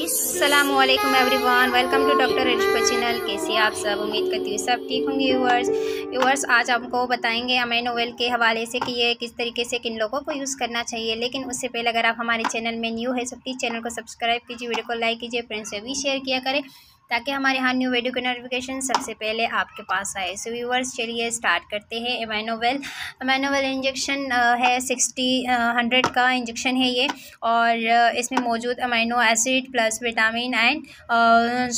असलम वन welcome to doctor Alifa channel कैसे आप सब उम्मीद करती हूँ सब ठीक होंगे व्यूवर्स यूवर्स आज आपको बताएंगे हमें नोवेल के हवाले से कि ये किस तरीके से किन लोगों को यूज़ करना चाहिए लेकिन उससे पहले अगर आप हमारे चैनल में न्यू है सब प्लीज़ चैनल को सब्सक्राइब कीजिए वीडियो को लाइक कीजिए फ्रेंड्स से भी शेयर किया करें ताकि हमारे यहाँ न्यू वीडियो की नोटिफिकेशन सबसे पहले आपके पास आए सो व्यूवर्स चलिए स्टार्ट करते हैं एमानोवेल एमानोवेल इंजेक्शन है सिक्सटी हंड्रेड का इंजेक्शन है ये और इसमें मौजूद amino acid plus vitamin and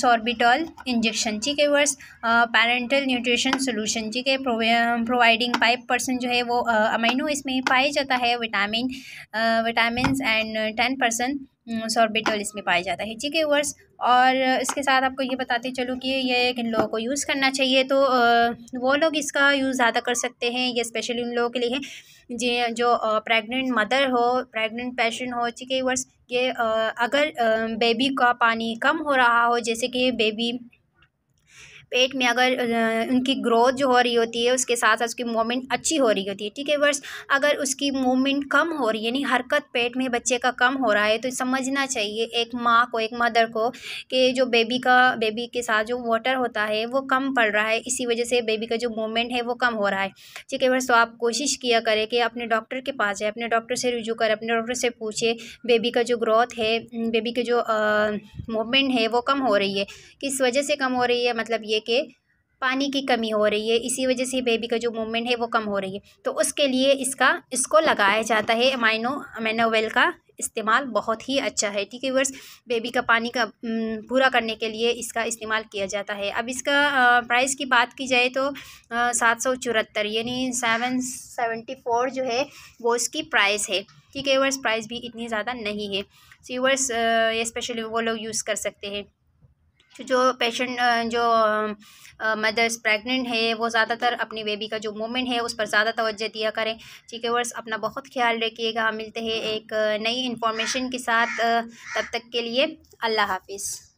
sorbitol injection ठीक है वर्स पैरेंटल न्यूट्रिशन सोलूशन ठीक है प्रोवाइडिंग फाइव परसेंट जो है वो अमाइनो इसमें पाया जाता है vitamin vitamin and ten percent hmm, sorbitol इसमें पाया जाता है ठीक है वर्स और इसके साथ आपको ये बताते चलूँ कि ये किन लोगों को यूज़ करना चाहिए तो वो लोग इसका यूज़ ज़्यादा कर सकते हैं ये स्पेशली उन लोगों के लिए है जी जो प्रेग्नेंट मदर हो प्रेग्नेंट पेशेंट हो ठीक है वर्स ये अगर बेबी का पानी कम हो रहा हो जैसे कि बेबी पेट में अगर उनकी ग्रोथ जो हो रही होती है उसके साथ साथ उसकी मूवमेंट अच्छी हो रही होती है ठीक है वर्ष अगर उसकी मूवमेंट कम हो रही है यानी हरकत पेट में बच्चे का कम हो रहा है तो समझना चाहिए एक माँ को एक मदर को कि जो बेबी का बेबी के साथ जो वाटर होता है वो कम पड़ रहा है इसी वजह से बेबी का जो मूवमेंट है वो कम हो रहा है ठीक है वर्ष तो आप कोशिश किया करें कि अपने डॉक्टर के पास जाए अपने डॉक्टर से रिव्यू करें अपने डॉक्टर से पूछे बेबी का जो ग्रोथ है बेबी की जो मूवमेंट है वो कम हो रही है किस वजह से कम हो रही है मतलब ये के पानी की कमी हो रही है इसी वजह से बेबी का जो मूवमेंट है वो कम हो रही है तो उसके लिए इसका इसको लगाया जाता है अमाइनो अमेनोवेल का इस्तेमाल बहुत ही अच्छा है ठीक है वर्स बेबी का पानी का पूरा करने के लिए इसका इस्तेमाल किया जाता है अब इसका प्राइस की बात की जाए तो सात सौ चौहत्तर यानी सेवन सेवेंटी फोर जो है वो इसकी प्राइस है ठीक है वर्स प्राइस भी इतनी ज़्यादा नहीं है सीवर्स ये स्पेशली वो लोग यूज़ कर सकते हैं जो पेशेंट जो मदर्स प्रेग्नेंट है वो ज़्यादातर अपनी बेबी का जो मोमेंट है उस पर ज़्यादा तोज्जह दिया करें ठीक है वर्स अपना बहुत ख्याल रखिएगा मिलते हैं एक नई इन्फॉर्मेशन के साथ तब तक के लिए अल्लाह हाफिज़